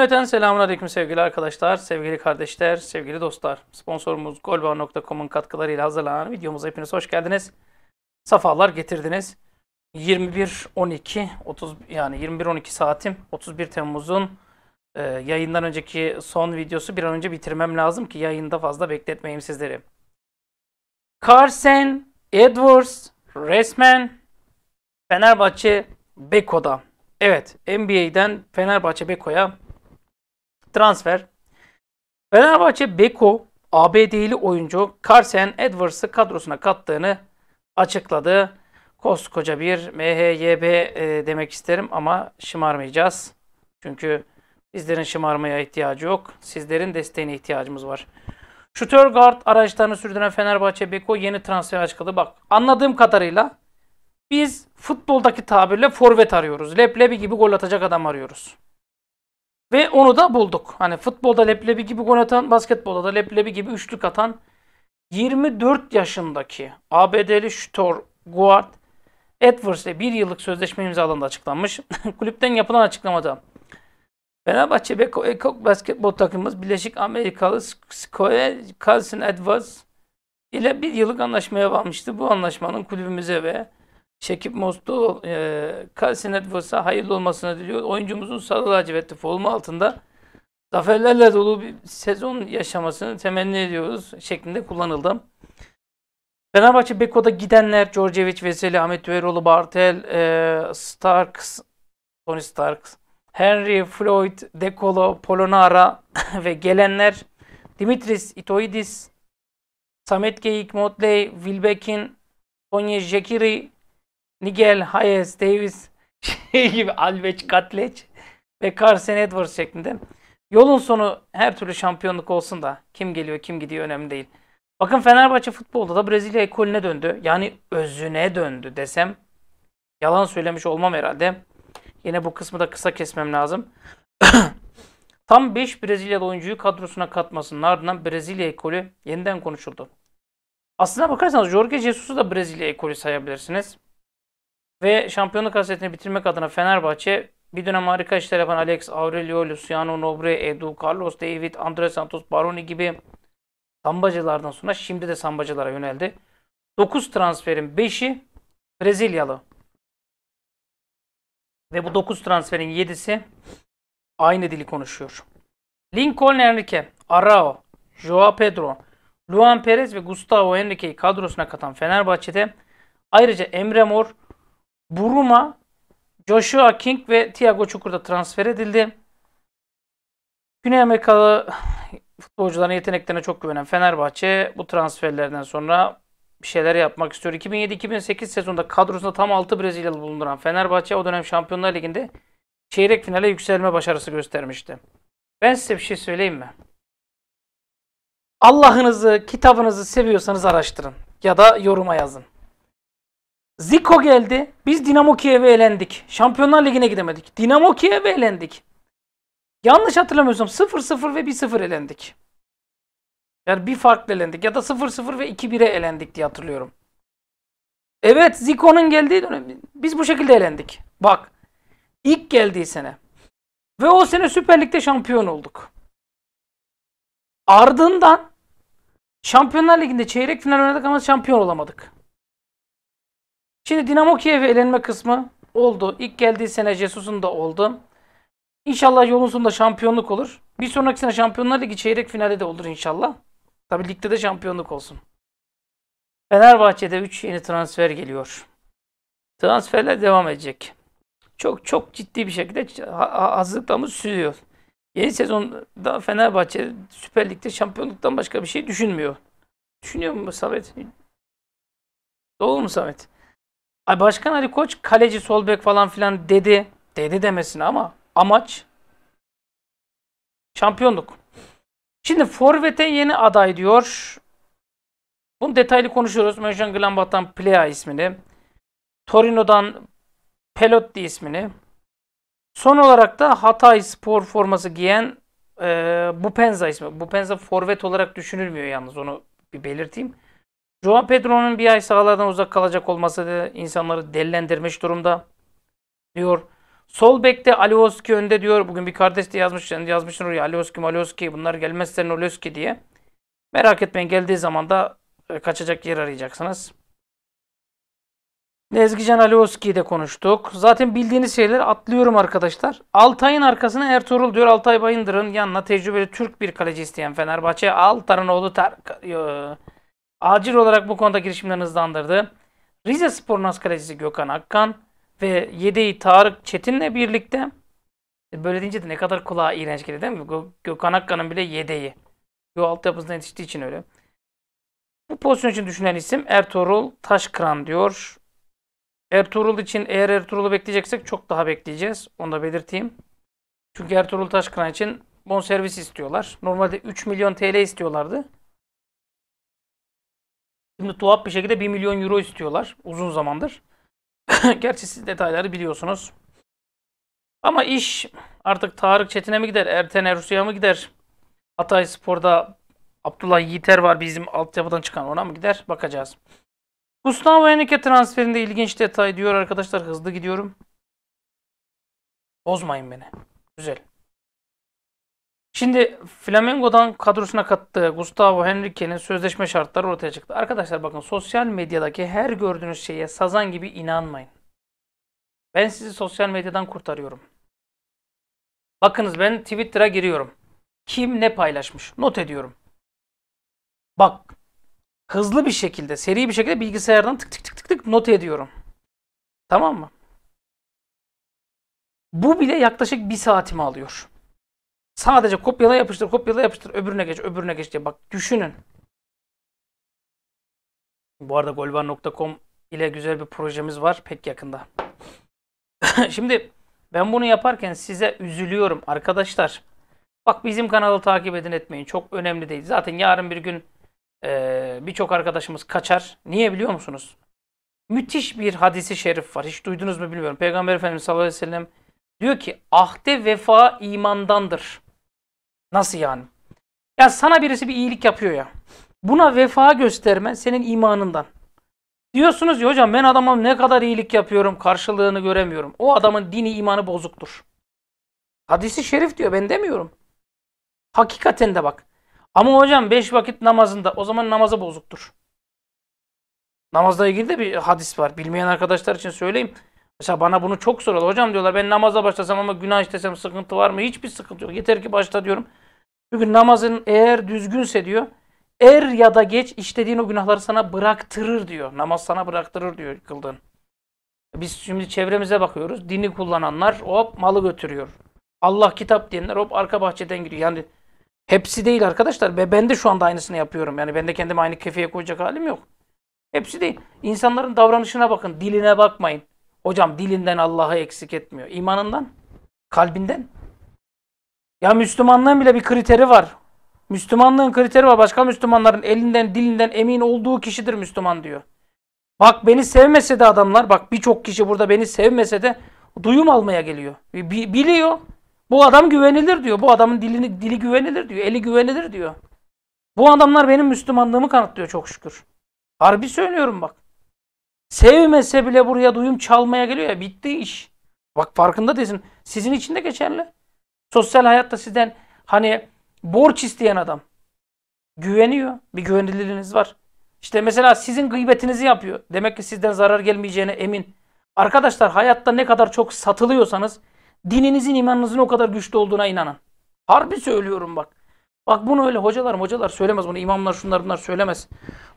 Cümleten selamun aleyküm sevgili arkadaşlar, sevgili kardeşler, sevgili dostlar. Sponsorumuz golba.com'un katkılarıyla hazırlanan videomuza hepiniz hoş geldiniz. Safalar getirdiniz. 21.12 30 yani 21.12 saatim 31 Temmuz'un e, yayından önceki son videosu bir an önce bitirmem lazım ki yayında fazla bekletmeyeyim sizleri. Carson, Edwards, resmen Fenerbahçe Beko'da. Evet NBA'den Fenerbahçe Beko'ya Transfer. Fenerbahçe Beko ABD'li oyuncu Carson Edwards'ı kadrosuna kattığını açıkladı. Koskoca bir MHYB e, demek isterim ama şımarmayacağız. Çünkü bizlerin şımarmaya ihtiyacı yok. Sizlerin desteğine ihtiyacımız var. Guard araçlarını sürdüren Fenerbahçe Beko yeni transfer açıkladı. Bak anladığım kadarıyla biz futboldaki tabirle forvet arıyoruz. Leblebi gibi gol atacak adam arıyoruz. Ve onu da bulduk. Hani futbolda leblebi gibi gol atan, basketbolda da leblebi gibi üçlük atan 24 yaşındaki ABD'li şütör guard Edwards ile bir yıllık sözleşme imzalandı açıklanmış. Kulüpten yapılan açıklamada Fenerbahçe Beko Ekok basketbol takımımız Birleşik Amerikalı Skoye Carlson Edwards ile bir yıllık anlaşmaya varmıştı. Bu anlaşmanın kulübümüze ve Şekip Mostu e, Kalsinet Vırsa hayırlı olmasını diliyor. Oyuncumuzun sarı lacivertli formu altında zaferlerle dolu bir sezon yaşamasını temenni ediyoruz şeklinde kullanıldı. Fenerbahçe Beko'da gidenler Djordjevic, Veseli, Ahmet Düveroğlu, Bartel, e, Starks, Tony Starks, Henry, Floyd, Dekolo, Polonara ve gelenler Dimitris Itoidis, Samet Geyik, Motley, Wilbekin, Tony, Jekiri, Nigel, Hayes, Davis şey gibi Alveç, Katleç ve Carson Edwards şeklinde. Yolun sonu her türlü şampiyonluk olsun da kim geliyor kim gidiyor önemli değil. Bakın Fenerbahçe futbolda da Brezilya ekolüne döndü. Yani özüne döndü desem yalan söylemiş olmam herhalde. Yine bu kısmı da kısa kesmem lazım. Tam 5 Brezilyalı oyuncuyu kadrosuna katmasının ardından Brezilya ekolü yeniden konuşuldu. Aslına bakarsanız Jorge Jesus'u da Brezilya ekolü sayabilirsiniz. Ve şampiyonluk hasretini bitirmek adına Fenerbahçe bir dönem harika işler yapan Alex Aurelio, Luciano Nobre, Edu, Carlos David, Andres Santos, Baroni gibi sambacılardan sonra şimdi de sambacılara yöneldi. 9 transferin 5'i Brezilyalı. Ve bu 9 transferin 7'si aynı dili konuşuyor. Lincoln Enrique, Arao, Joao Pedro, Luan Perez ve Gustavo Henrique'yi kadrosuna katan Fenerbahçe'de ayrıca Emre Mor, Buruma, Joshua King ve Thiago da transfer edildi. Güney Amerikalı futbolcuların yeteneklerine çok güvenen Fenerbahçe bu transferlerden sonra bir şeyler yapmak istiyor. 2007-2008 sezonunda kadrosunda tam 6 Brezilyalı bulunduran Fenerbahçe o dönem Şampiyonlar Ligi'nde çeyrek finale yükselme başarısı göstermişti. Ben size bir şey söyleyeyim mi? Allah'ınızı, kitabınızı seviyorsanız araştırın ya da yoruma yazın. Zico geldi. Biz Dinamo Kiev'e elendik. Şampiyonlar Ligi'ne gidemedik. Dinamo Kiev'e elendik. Yanlış hatırlamıyorsam 0-0 ve 1-0 elendik. Yani bir farkla elendik. Ya da 0-0 ve 2-1'e elendik diye hatırlıyorum. Evet Zico'nun geldiği dönem biz bu şekilde elendik. Bak ilk geldiği sene. Ve o sene Süper Lig'de şampiyon olduk. Ardından Şampiyonlar Ligi'nde çeyrek final oynadık ama şampiyon olamadık. Şimdi Dinamo Kiev elenme kısmı oldu. İlk geldiği sene Jesus'un da oldu. İnşallah yolun sonunda şampiyonluk olur. Bir sonraki sene Şampiyonlar Ligi çeyrek finalde de olur inşallah. Tabi ligde de şampiyonluk olsun. Fenerbahçe'de 3 yeni transfer geliyor. Transferler devam edecek. Çok çok ciddi bir şekilde hazırlıklarımız sürüyor. Yeni sezonda Fenerbahçe Süper Lig'de şampiyonluktan başka bir şey düşünmüyor. Düşünüyor mu Samet? Doğru mu Samet? Ay Başkan Ali Koç kaleci sol bek falan filan dedi. Dedi demesine ama amaç şampiyonluk. Şimdi Forvet'e yeni aday diyor. Bunu detaylı konuşuyoruz. Mönchengladbach'tan Plea ismini. Torino'dan Pelotti ismini. Son olarak da Hatay spor forması giyen e, Bupenza ismi. Bupenza forvet olarak düşünülmüyor yalnız onu bir belirteyim. Juan Pedro'nun bir ay sahalardan uzak kalacak olması da insanları delilendirmiş durumda diyor. Sol bekte Alioski önde diyor. Bugün bir kardeş de yazmış, yazmışsın oraya Alioski, Malioski bunlar gelmezse Noloski diye. Merak etmeyin geldiği zaman da e, kaçacak yer arayacaksınız. Ezgican Alioski'yi de konuştuk. Zaten bildiğiniz şeyler atlıyorum arkadaşlar. Altay'ın arkasına Ertuğrul diyor. Altay Bayındır'ın yanına tecrübeli Türk bir kaleci isteyen Fenerbahçe. Altar'ın oğlu Tarık acil olarak bu konuda girişimlerini hızlandırdı. Rize Spor'un Nas Gökhan Akkan ve yedeği Tarık Çetin'le birlikte e, böyle deyince de ne kadar kulağa iğrenç geliyor değil mi? Gö Gökhan Akkan'ın bile yedeği. Yo altyapısına yetiştiği için öyle. Bu pozisyon için düşünen isim Ertuğrul Taşkıran diyor. Ertuğrul için eğer Ertuğrul'u bekleyeceksek çok daha bekleyeceğiz. Onu da belirteyim. Çünkü Ertuğrul Taşkıran için bon servis istiyorlar. Normalde 3 milyon TL istiyorlardı. Şimdi tuhaf bir şekilde 1 milyon euro istiyorlar uzun zamandır. Gerçi siz detayları biliyorsunuz. Ama iş artık Tarık Çetin'e mi gider, Erten Erusya mı gider? Hatay Spor'da Abdullah Yiğiter var bizim altyapıdan çıkan ona mı gider? Bakacağız. Gustavo Henrique transferinde ilginç detay diyor arkadaşlar. Hızlı gidiyorum. Bozmayın beni. Güzel. Şimdi Flamengo'dan kadrosuna kattığı Gustavo Henrique'nin sözleşme şartları ortaya çıktı. Arkadaşlar bakın sosyal medyadaki her gördüğünüz şeye sazan gibi inanmayın. Ben sizi sosyal medyadan kurtarıyorum. Bakınız ben Twitter'a giriyorum. Kim ne paylaşmış? Not ediyorum. Bak hızlı bir şekilde, seri bir şekilde bilgisayardan tık tık tık tık tık not ediyorum. Tamam mı? Bu bile yaklaşık bir saatimi alıyor. Sadece kopyala yapıştır, kopyala yapıştır, öbürüne geç, öbürüne geç diye. Bak düşünün. Bu arada golvan.com ile güzel bir projemiz var pek yakında. Şimdi ben bunu yaparken size üzülüyorum arkadaşlar. Bak bizim kanalı takip edin etmeyin. Çok önemli değil. Zaten yarın bir gün e, birçok arkadaşımız kaçar. Niye biliyor musunuz? Müthiş bir hadisi şerif var. Hiç duydunuz mu bilmiyorum. Peygamber Efendimiz sallallahu aleyhi ve sellem diyor ki ahde vefa imandandır. Nasıl yani? Ya sana birisi bir iyilik yapıyor ya. Buna vefa gösterme senin imanından. Diyorsunuz ya hocam ben adama ne kadar iyilik yapıyorum karşılığını göremiyorum. O adamın dini imanı bozuktur. Hadisi şerif diyor ben demiyorum. Hakikaten de bak. Ama hocam beş vakit namazında o zaman namazı bozuktur. Namazla ilgili de bir hadis var. Bilmeyen arkadaşlar için söyleyeyim. Mesela bana bunu çok soruyorlar. Hocam diyorlar ben namaza başlasam ama günah işlesem sıkıntı var mı? Hiçbir sıkıntı yok. Yeter ki başla diyorum. Çünkü namazın eğer düzgünse diyor er ya da geç işlediğin o günahları sana bıraktırır diyor. Namaz sana bıraktırır diyor kıldığın. Biz şimdi çevremize bakıyoruz. Dini kullananlar hop malı götürüyor. Allah kitap diyenler hop arka bahçeden giriyor. Yani hepsi değil arkadaşlar. ben de şu anda aynısını yapıyorum. Yani ben de kendimi aynı kefeye koyacak halim yok. Hepsi değil. İnsanların davranışına bakın. Diline bakmayın. Hocam dilinden Allah'ı eksik etmiyor. İmanından, kalbinden. Ya Müslümanlığın bile bir kriteri var. Müslümanlığın kriteri var. Başka Müslümanların elinden, dilinden emin olduğu kişidir Müslüman diyor. Bak beni sevmese de adamlar, bak birçok kişi burada beni sevmese de duyum almaya geliyor. Biliyor. Bu adam güvenilir diyor. Bu adamın dilini, dili güvenilir diyor. Eli güvenilir diyor. Bu adamlar benim Müslümanlığımı kanıtlıyor çok şükür. Harbi söylüyorum bak. Sevmese bile buraya duyum çalmaya geliyor ya bitti iş. Bak farkında değilsin. Sizin için de geçerli. Sosyal hayatta sizden hani borç isteyen adam güveniyor. Bir güvenilirliğiniz var. İşte mesela sizin gıybetinizi yapıyor. Demek ki sizden zarar gelmeyeceğine emin. Arkadaşlar hayatta ne kadar çok satılıyorsanız dininizin imanınızın o kadar güçlü olduğuna inanın. Harbi söylüyorum bak. Bak bunu öyle hocalar hocalar söylemez. Bunu imamlar şunlar bunlar söylemez.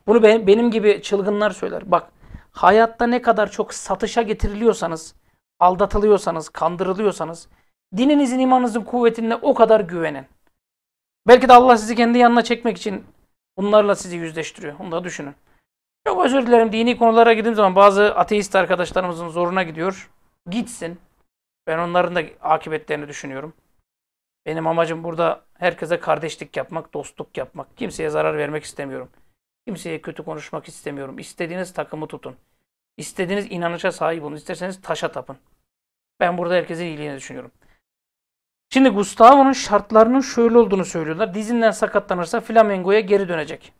Bunu benim gibi çılgınlar söyler. Bak hayatta ne kadar çok satışa getiriliyorsanız, aldatılıyorsanız, kandırılıyorsanız dininizin, imanınızın kuvvetine o kadar güvenin. Belki de Allah sizi kendi yanına çekmek için bunlarla sizi yüzleştiriyor. Onu da düşünün. Çok özür dilerim. Dini konulara girdiğim zaman bazı ateist arkadaşlarımızın zoruna gidiyor. Gitsin. Ben onların da akıbetlerini düşünüyorum. Benim amacım burada herkese kardeşlik yapmak, dostluk yapmak. Kimseye zarar vermek istemiyorum. Kimseye kötü konuşmak istemiyorum. İstediğiniz takımı tutun. İstediğiniz inanışa sahip olun. İsterseniz taşa tapın. Ben burada herkesin iyiliğini düşünüyorum. Şimdi Gustavo'nun şartlarının şöyle olduğunu söylüyorlar. Dizinden sakatlanırsa Flamengo'ya geri dönecek.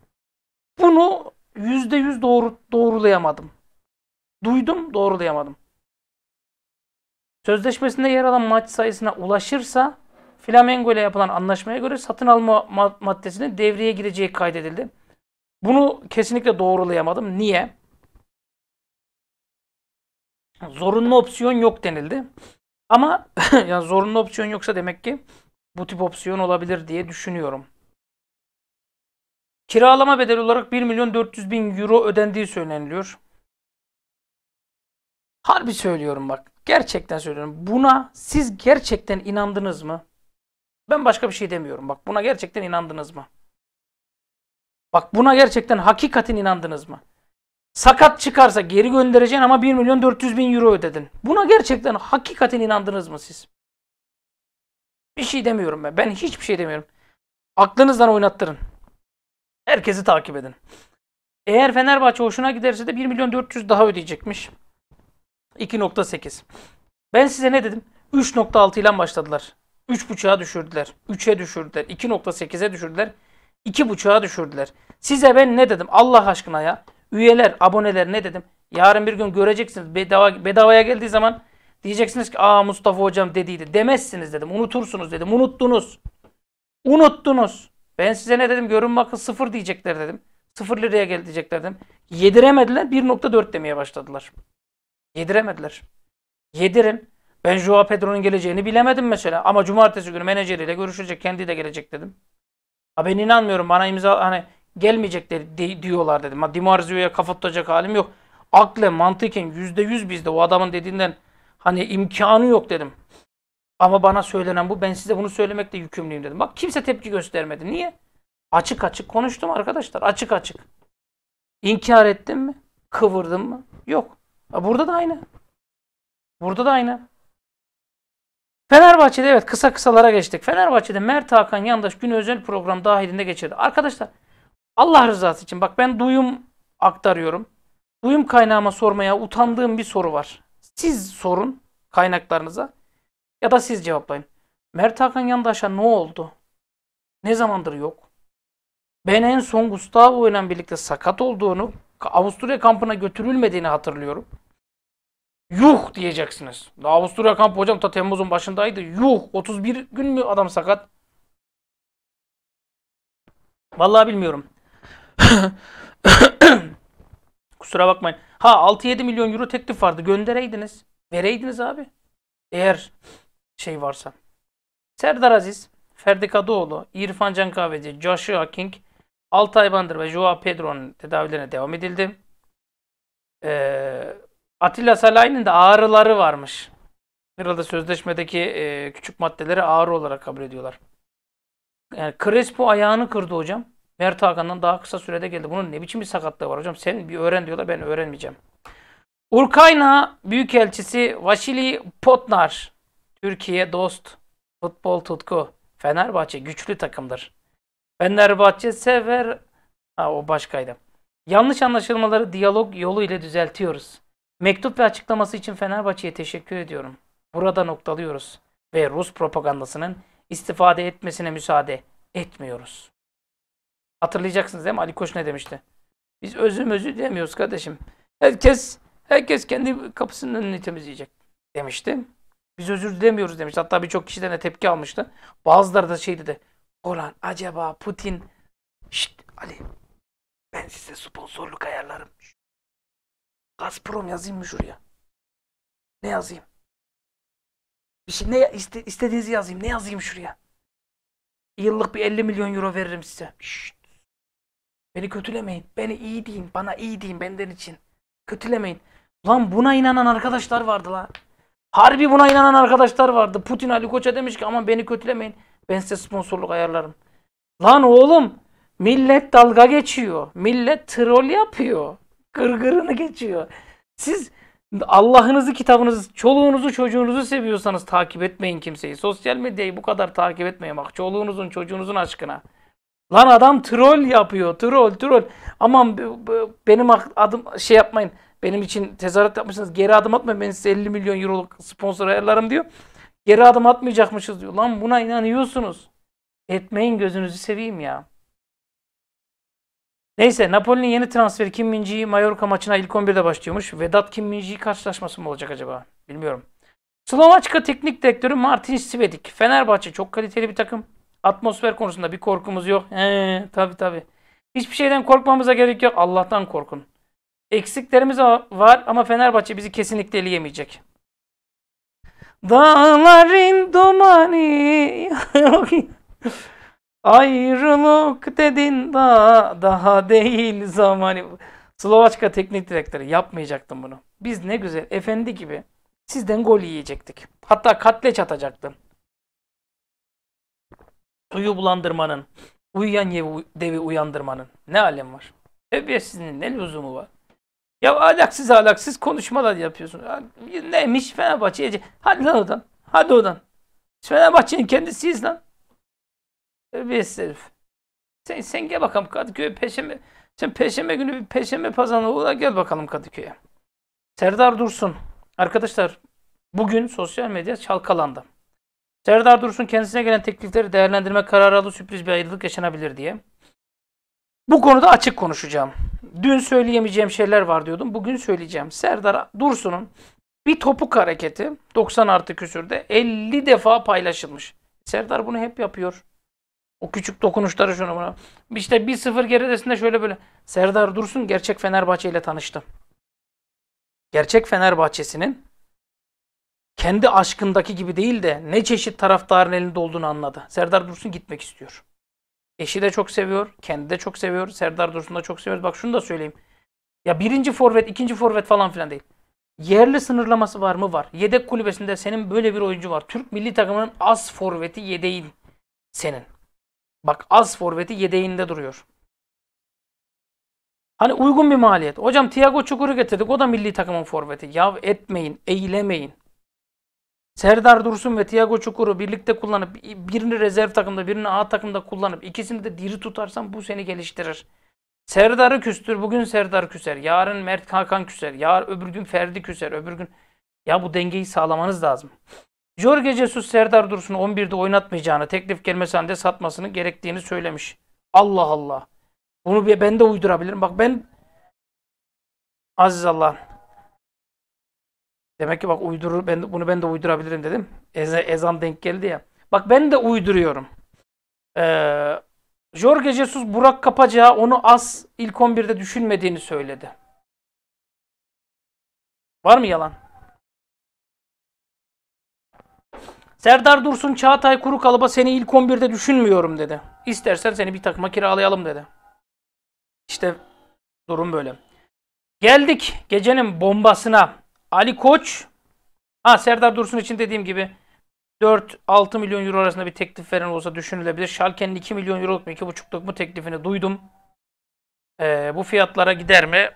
Bunu %100 doğru, doğrulayamadım. Duydum doğrulayamadım. Sözleşmesinde yer alan maç sayısına ulaşırsa Flamengo ile yapılan anlaşmaya göre satın alma maddesinin devreye gireceği kaydedildi. Bunu kesinlikle doğrulayamadım. Niye? Zorunlu opsiyon yok denildi. Ama yani zorunlu opsiyon yoksa demek ki bu tip opsiyon olabilir diye düşünüyorum. Kiralama bedeli olarak 1 milyon 400 bin euro ödendiği söyleniliyor. Harbi söylüyorum bak. Gerçekten söylüyorum. Buna siz gerçekten inandınız mı? Ben başka bir şey demiyorum. Bak buna gerçekten inandınız mı? Bak buna gerçekten hakikatin inandınız mı? Sakat çıkarsa geri göndereceksin ama 1 milyon 400 bin euro ödedin. Buna gerçekten hakikatin inandınız mı siz? Bir şey demiyorum ben. Ben hiçbir şey demiyorum. Aklınızdan oynattırın. Herkesi takip edin. Eğer Fenerbahçe hoşuna giderse de 1 milyon 400 daha ödeyecekmiş. 2.8. Ben size ne dedim? 3.6 ile başladılar. 3.5'a düşürdüler. 3'e düşürdüler. 2.8'e düşürdüler iki buçuğa düşürdüler. Size ben ne dedim Allah aşkına ya? Üyeler, aboneler ne dedim? Yarın bir gün göreceksiniz bedava, bedavaya geldiği zaman diyeceksiniz ki aa Mustafa hocam dediydi. Demezsiniz dedim. Unutursunuz dedim. Unuttunuz. Unuttunuz. Ben size ne dedim? Görünme akıl sıfır diyecekler dedim. Sıfır liraya gel diyecekler dedim. Yediremediler 1.4 demeye başladılar. Yediremediler. Yedirin. Ben Joao Pedro'nun geleceğini bilemedim mesela. Ama cumartesi günü menajeriyle görüşecek. Kendi de gelecek dedim. Ha ben inanmıyorum bana imza hani gelmeyecek de, de, diyorlar dedim. Ha Dimarzio'ya kafa tutacak halim yok. Akle mantıken yüzde yüz bizde o adamın dediğinden hani imkanı yok dedim. Ama bana söylenen bu ben size bunu söylemekle yükümlüyüm dedim. Bak kimse tepki göstermedi. Niye? Açık açık konuştum arkadaşlar. Açık açık. İnkar ettim mi? Kıvırdım mı? Yok. Ha, burada da aynı. Burada da aynı. Fenerbahçe'de evet kısa kısalara geçtik. Fenerbahçe'de Mert Hakan Yandaş gün özel program dahilinde geçirdi. Arkadaşlar Allah rızası için bak ben duyum aktarıyorum. Duyum kaynağıma sormaya utandığım bir soru var. Siz sorun kaynaklarınıza ya da siz cevaplayın. Mert Hakan Yandaş'a ne oldu? Ne zamandır yok? Ben en son Gustavo ile birlikte sakat olduğunu, Avusturya kampına götürülmediğini hatırlıyorum. Yuh diyeceksiniz. Daha Avusturya kamp hocam ta Temmuz'un başındaydı. Yuh 31 gün mü adam sakat? Vallahi bilmiyorum. Kusura bakmayın. Ha 6-7 milyon euro teklif vardı. Göndereydiniz. Vereydiniz abi. Eğer şey varsa. Serdar Aziz, Ferdi Kadıoğlu, İrfan Can Kahveci, Joshua King, Altay Bandır ve Joao Pedro'nun tedavilerine devam edildi. Ee, Atilla Salahin'in de ağrıları varmış. Herhalde sözleşmedeki e, küçük maddeleri ağrı olarak kabul ediyorlar. Yani Crespo ayağını kırdı hocam. Mert Hakan'dan daha kısa sürede geldi. Bunun ne biçim bir sakatlığı var hocam? Sen bir öğren diyorlar ben öğrenmeyeceğim. Urkayna Büyükelçisi Vasili Potnar. Türkiye dost. Futbol tutku. Fenerbahçe güçlü takımdır. Fenerbahçe sever... Ha o başkaydı. Yanlış anlaşılmaları diyalog yolu ile düzeltiyoruz. Mektup ve açıklaması için Fenerbahçe'ye teşekkür ediyorum. Burada noktalıyoruz ve Rus propagandasının istifade etmesine müsaade etmiyoruz. Hatırlayacaksınız değil mi? Ali Koç ne demişti? Biz özüm özü demiyoruz kardeşim. Herkes herkes kendi kapısının önünü temizleyecek demişti. Biz özür dilemiyoruz demişti. Hatta birçok kişiden de tepki almıştı. Bazıları da şey dedi. Ulan acaba Putin... Şşt Ali ben size sponsorluk ayarlarım. Şşt, Gazprom yazayım mı şuraya? Ne yazayım? Bir şey ne iste, istediğinizi yazayım. Ne yazayım şuraya? Yıllık bir 50 milyon euro veririm size. Şşt. Beni kötülemeyin. Beni iyi deyin. Bana iyi deyin benden için. Kötülemeyin. Lan buna inanan arkadaşlar vardı lan. Harbi buna inanan arkadaşlar vardı. Putin Ali Koç'a demiş ki aman beni kötülemeyin. Ben size sponsorluk ayarlarım. Lan oğlum millet dalga geçiyor. Millet troll yapıyor. Gırgırını geçiyor. Siz Allah'ınızı, kitabınızı, çoluğunuzu, çocuğunuzu seviyorsanız takip etmeyin kimseyi. Sosyal medyayı bu kadar takip etmeyin. Bak çoluğunuzun, çocuğunuzun aşkına. Lan adam troll yapıyor. Troll, troll. Aman benim adım şey yapmayın. Benim için tezahürat yapmışsınız. Geri adım atmayın. Ben size 50 milyon euroluk sponsor ayarlarım diyor. Geri adım atmayacakmışız diyor. Lan buna inanıyorsunuz. Etmeyin gözünüzü seveyim ya. Neyse Napoli'nin yeni transferi Kim Minji Mallorca maçına ilk 11'de başlıyormuş. Vedat Kim Minji karşılaşması mı olacak acaba? Bilmiyorum. Slovaçka teknik direktörü Martin Sivedik. Fenerbahçe çok kaliteli bir takım. Atmosfer konusunda bir korkumuz yok. Ee, tabii tabii. Hiçbir şeyden korkmamıza gerek yok. Allah'tan korkun. Eksiklerimiz var ama Fenerbahçe bizi kesinlikle eleyemeyecek. Dağların dumanı Ayrılık dedin daha daha değil zamanı. Slovaçka teknik direktörü yapmayacaktım bunu. Biz ne güzel efendi gibi sizden gol yiyecektik. Hatta katle atacaktım. Uyu bulandırmanın, uyuyan devi uyandırmanın ne alem var? Evet sizin ne lüzumu var? Ya alaksız alaksız konuşmalar yapıyorsun. Neymiş Fenerbahçe'ye? Hadi lan odan. Hadi odan. Fenerbahçe'nin kendisiyiz lan. Terbiyesiz herif. Sen, sen gel bakalım Kadıköy'e peşeme. Sen peşeme günü bir peşeme pazarına uğra gel bakalım Kadıköy'e. Serdar Dursun. Arkadaşlar bugün sosyal medya çalkalandı. Serdar Dursun kendisine gelen teklifleri değerlendirme kararı aldı sürpriz bir ayrılık yaşanabilir diye. Bu konuda açık konuşacağım. Dün söyleyemeyeceğim şeyler var diyordum. Bugün söyleyeceğim. Serdar Dursun'un bir topuk hareketi 90 artı küsürde 50 defa paylaşılmış. Serdar bunu hep yapıyor. O küçük dokunuşları şunu buna. İşte 1-0 geridesinde şöyle böyle. Serdar Dursun gerçek Fenerbahçe ile tanıştı. Gerçek Fenerbahçe'sinin kendi aşkındaki gibi değil de ne çeşit taraftarın elinde olduğunu anladı. Serdar Dursun gitmek istiyor. Eşi de çok seviyor. Kendi de çok seviyor. Serdar Dursun da çok seviyor. Bak şunu da söyleyeyim. Ya birinci forvet, ikinci forvet falan filan değil. Yerli sınırlaması var mı? Var. Yedek kulübesinde senin böyle bir oyuncu var. Türk milli takımının az forveti yedeğin senin. Bak az forveti yedeğinde duruyor. Hani uygun bir maliyet. Hocam Thiago Çukur'u getirdik. O da milli takımın forveti. Ya etmeyin, eğilemeyin. Serdar Dursun ve Thiago Çukur'u birlikte kullanıp birini rezerv takımda birini A takımda kullanıp ikisini de diri tutarsan bu seni geliştirir. Serdar'ı küstür. Bugün Serdar küser. Yarın Mert Hakan küser. Yar öbür gün Ferdi küser. Öbür gün ya bu dengeyi sağlamanız lazım. Jorge Jesus Serdar Dursun'u 11'de oynatmayacağını, teklif gelmesi halinde satmasının gerektiğini söylemiş. Allah Allah. Bunu ben de uydurabilirim. Bak ben Aziz Allah. Demek ki bak uydurur ben bunu ben de uydurabilirim dedim. Eze, ezan denk geldi ya. Bak ben de uyduruyorum. Ee, Jorge Jesus Burak Kapacağı onu az ilk 11'de düşünmediğini söyledi. Var mı yalan? Serdar Dursun Çağatay Kuru Kalıba seni ilk 11'de düşünmüyorum dedi. İstersen seni bir takıma kiralayalım dedi. İşte durum böyle. Geldik gecenin bombasına. Ali Koç. Ha Serdar Dursun için dediğim gibi 4-6 milyon euro arasında bir teklif veren olsa düşünülebilir. Schalke'nin 2 milyon euroluk mu 2,5'luk mu teklifini duydum. Ee, bu fiyatlara gider mi?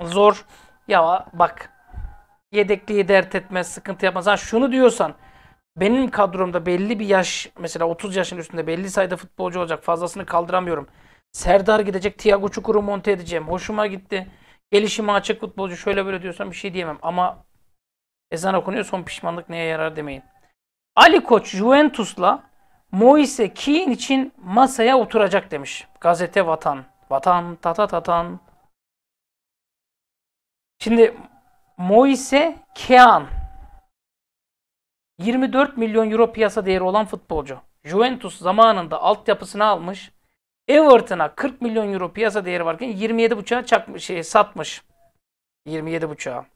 Zor. Ya bak yedekliği dert etmez, sıkıntı yapmaz. Ha şunu diyorsan benim kadromda belli bir yaş mesela 30 yaşın üstünde belli sayıda futbolcu olacak fazlasını kaldıramıyorum. Serdar gidecek Thiago Çukur'u monte edeceğim. Hoşuma gitti. Gelişimi açık futbolcu şöyle böyle diyorsam bir şey diyemem. Ama ezan okunuyor son pişmanlık neye yarar demeyin. Ali Koç Juventus'la Moise Keane için masaya oturacak demiş. Gazete Vatan. Vatan tata tatan. Şimdi Moise Keane 24 milyon euro piyasa değeri olan futbolcu. Juventus zamanında altyapısını almış. Everton'a 40 milyon euro piyasa değeri varken 27.5'a çakmış, şey, satmış. 27.5'a.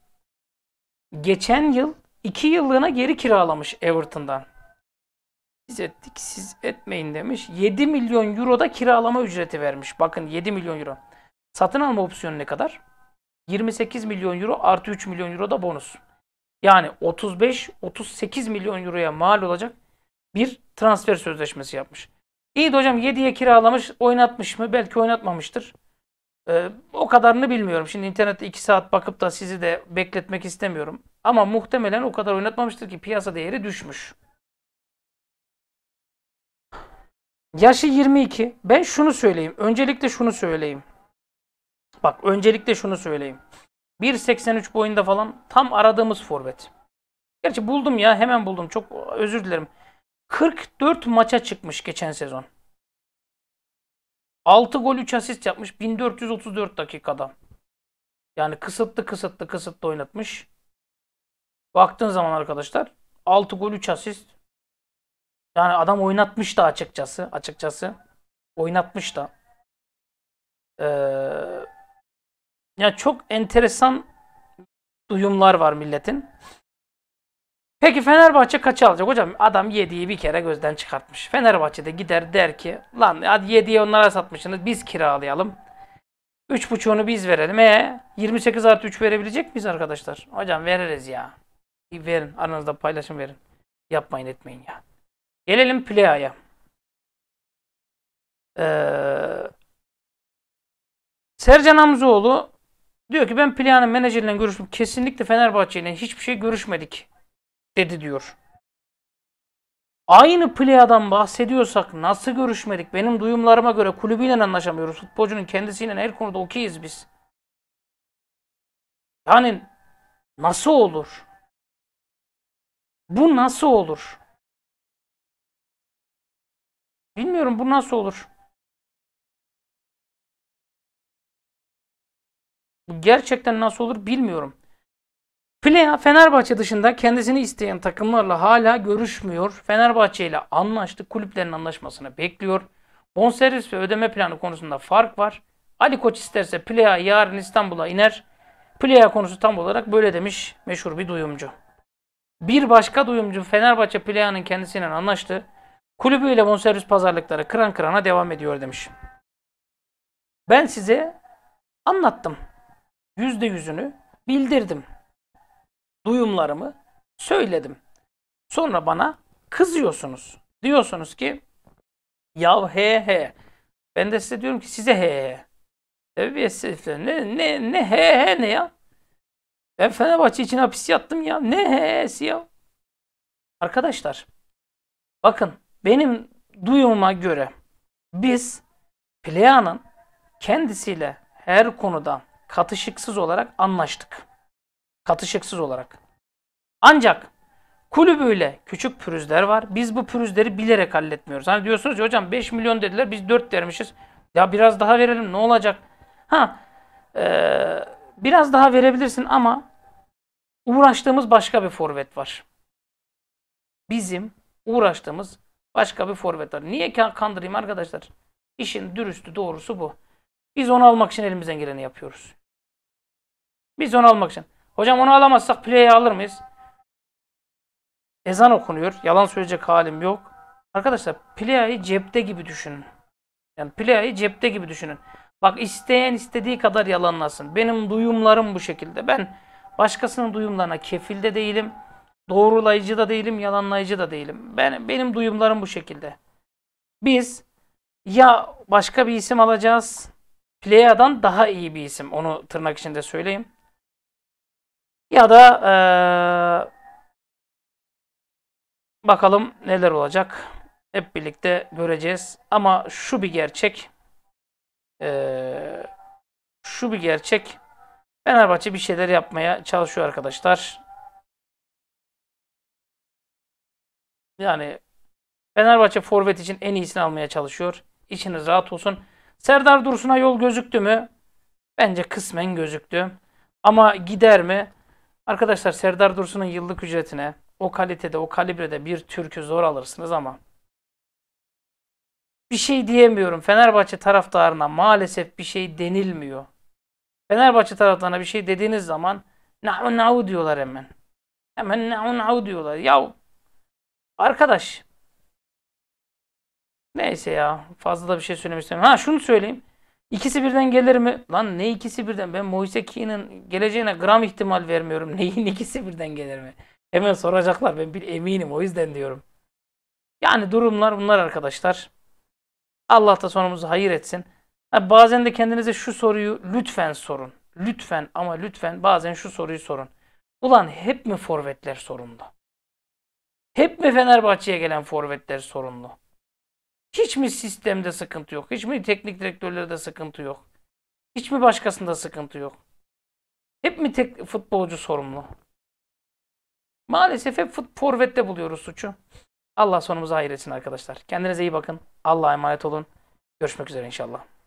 Geçen yıl 2 yıllığına geri kiralamış Everton'dan. Siz ettik siz etmeyin demiş. 7 milyon euro da kiralama ücreti vermiş. Bakın 7 milyon euro. Satın alma opsiyonu ne kadar? 28 milyon euro artı 3 milyon euro da bonus. Yani 35-38 milyon euroya mal olacak bir transfer sözleşmesi yapmış. İyi de hocam 7'ye kiralamış, oynatmış mı? Belki oynatmamıştır. Ee, o kadarını bilmiyorum. Şimdi internette 2 saat bakıp da sizi de bekletmek istemiyorum. Ama muhtemelen o kadar oynatmamıştır ki piyasa değeri düşmüş. Yaşı 22. Ben şunu söyleyeyim. Öncelikle şunu söyleyeyim. Bak öncelikle şunu söyleyeyim. 1.83 boyunda falan tam aradığımız forvet. Gerçi buldum ya hemen buldum. Çok özür dilerim. 44 maça çıkmış geçen sezon. 6 gol 3 asist yapmış 1434 dakikada. Yani kısıtlı kısıtlı kısıtlı oynatmış. Baktığın zaman arkadaşlar 6 gol 3 asist. Yani adam oynatmış da açıkçası. Açıkçası. Oynatmış da. Ee, ya çok enteresan duyumlar var milletin. Peki Fenerbahçe kaça alacak? Hocam adam 7'yi bir kere gözden çıkartmış. Fenerbahçe'de gider der ki lan hadi 7'yi onlara satmışsınız biz kiralayalım. 3.5'unu biz verelim. E 28 artı 3 verebilecek miyiz arkadaşlar? Hocam veririz ya. Bir verin aranızda paylaşın verin. Yapmayın etmeyin ya. Gelelim Playa'ya. Ee, Sercan Hamzoğlu Diyor ki ben planın menajerinden görüştüm. Kesinlikle Fenerbahçe'yle hiçbir şey görüşmedik dedi diyor. Aynı Pleya'dan bahsediyorsak nasıl görüşmedik? Benim duyumlarıma göre kulübüyle anlaşamıyoruz. Futbolcunun kendisiyle her konuda okeyiz biz. Yani nasıl olur? Bu nasıl olur? Bilmiyorum bu nasıl olur? gerçekten nasıl olur bilmiyorum. Plea Fenerbahçe dışında kendisini isteyen takımlarla hala görüşmüyor. Fenerbahçe ile anlaştı. Kulüplerin anlaşmasını bekliyor. Bonservis ve ödeme planı konusunda fark var. Ali Koç isterse Plea yarın İstanbul'a iner. Plea konusu tam olarak böyle demiş meşhur bir duyumcu. Bir başka duyumcu Fenerbahçe Plea'nın kendisiyle anlaştı. kulübü ile bonservis pazarlıkları kıran kırana devam ediyor demiş. Ben size anlattım yüzde yüzünü bildirdim. Duyumlarımı söyledim. Sonra bana kızıyorsunuz. Diyorsunuz ki ya he he. Ben de size diyorum ki size he he. Terbiyesiz. Ne, ne, ne he he ne ya? Ben Fenerbahçe için hapis yattım ya. Ne he he'si ya? Arkadaşlar bakın benim duyumuma göre biz Plea'nın kendisiyle her konuda katışıksız olarak anlaştık. Katışıksız olarak. Ancak kulübüyle küçük pürüzler var. Biz bu pürüzleri bilerek halletmiyoruz. Hani diyorsunuz ya hocam 5 milyon dediler biz 4 dermişiz. Ya biraz daha verelim ne olacak? Ha ee, biraz daha verebilirsin ama uğraştığımız başka bir forvet var. Bizim uğraştığımız başka bir forvet var. Niye kandırayım arkadaşlar? İşin dürüstü doğrusu bu. Biz onu almak için elimizden geleni yapıyoruz. Biz onu almak için. Hocam onu alamazsak play'i alır mıyız? Ezan okunuyor. Yalan söyleyecek halim yok. Arkadaşlar play'i cepte gibi düşünün. Yani play'i cepte gibi düşünün. Bak isteyen istediği kadar yalanlasın. Benim duyumlarım bu şekilde. Ben başkasının duyumlarına kefilde değilim. Doğrulayıcı da değilim, yalanlayıcı da değilim. Ben benim duyumlarım bu şekilde. Biz ya başka bir isim alacağız. Pleia'dan daha iyi bir isim. Onu tırnak içinde söyleyeyim. Ya da ee, bakalım neler olacak. Hep birlikte göreceğiz. Ama şu bir gerçek. Ee, şu bir gerçek. Fenerbahçe bir şeyler yapmaya çalışıyor arkadaşlar. Yani Fenerbahçe forvet için en iyisini almaya çalışıyor. İçiniz rahat olsun. Serdar Dursun'a yol gözüktü mü? Bence kısmen gözüktü. Ama gider mi? Arkadaşlar Serdar Dursun'un yıllık ücretine o kalitede, o kalibrede bir türkü zor alırsınız ama bir şey diyemiyorum. Fenerbahçe taraftarına maalesef bir şey denilmiyor. Fenerbahçe taraftarına bir şey dediğiniz zaman nahu nahu diyorlar hemen. Hemen nahu nahu diyorlar. Ya arkadaş neyse ya fazla da bir şey söylemek istemiyorum. Ha şunu söyleyeyim. İkisi birden gelir mi? Lan ne ikisi birden? Ben Moise Kean'ın geleceğine gram ihtimal vermiyorum. Neyin ikisi birden gelir mi? Hemen soracaklar. Ben bir eminim. O yüzden diyorum. Yani durumlar bunlar arkadaşlar. Allah da sonumuzu hayır etsin. bazen de kendinize şu soruyu lütfen sorun. Lütfen ama lütfen bazen şu soruyu sorun. Ulan hep mi forvetler sorunlu? Hep mi Fenerbahçe'ye gelen forvetler sorunlu? Hiç mi sistemde sıkıntı yok? Hiç mi teknik direktörlerde sıkıntı yok? Hiç mi başkasında sıkıntı yok? Hep mi tek futbolcu sorumlu? Maalesef hep forvette buluyoruz suçu. Allah sonumuzu hayır etsin arkadaşlar. Kendinize iyi bakın. Allah'a emanet olun. Görüşmek üzere inşallah.